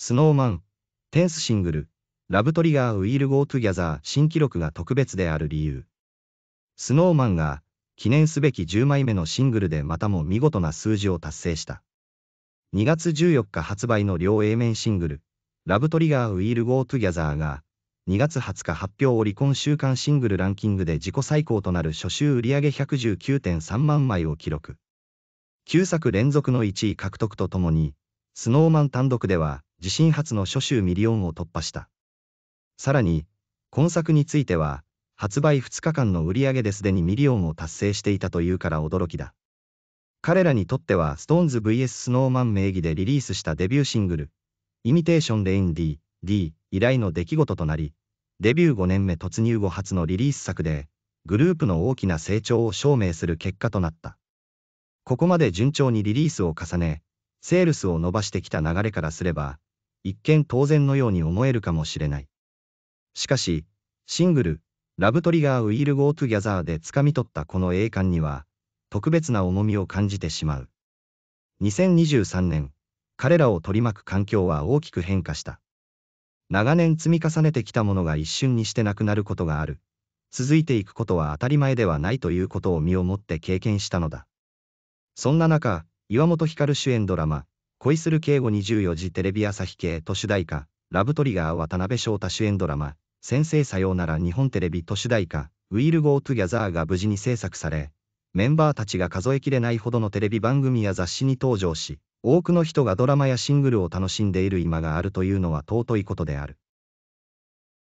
スノーマン、テンスシングル、ラブトリガーウィールゴートゥギャザー新記録が特別である理由。スノーマンが記念すべき10枚目のシングルでまたも見事な数字を達成した。2月14日発売の両 A 面シングル、ラブトリガーウィールゴートゥギャザーが2月20日発表オリコン週間シングルランキングで自己最高となる初週売上119.3万枚を記録。9作連続の1位獲得とともに、スノーマン単独では自身初の初週ミリオンを突破した。さらに、今作については、発売2日間の売り上げですでにミリオンを達成していたというから驚きだ。彼らにとっては STONES vs Snowman 名義でリリースしたデビューシングル、イミテーションレイン D、D 以来の出来事となり、デビュー5年目突入後初のリリース作で、グループの大きな成長を証明する結果となった。ここまで順調にリリースを重ね、セールスを伸ばしてきた流れからすれば、一見当然のように思えるかもしれない。しかし、シングル、ラブトリガーウィールゴートゥギャザーで掴み取ったこの栄冠には、特別な重みを感じてしまう。2023年、彼らを取り巻く環境は大きく変化した。長年積み重ねてきたものが一瞬にしてなくなることがある。続いていくことは当たり前ではないということを身をもって経験したのだ。そんな中、岩本光主演ドラマ、恋する敬語24時テレビ朝日系都市大歌、ラブトリガー渡辺翔太主演ドラマ、先生さようなら日本テレビ都市大歌、ウィール・ゴー・トゥ・ギャザーが無事に制作され、メンバーたちが数えきれないほどのテレビ番組や雑誌に登場し、多くの人がドラマやシングルを楽しんでいる今があるというのは尊いことである。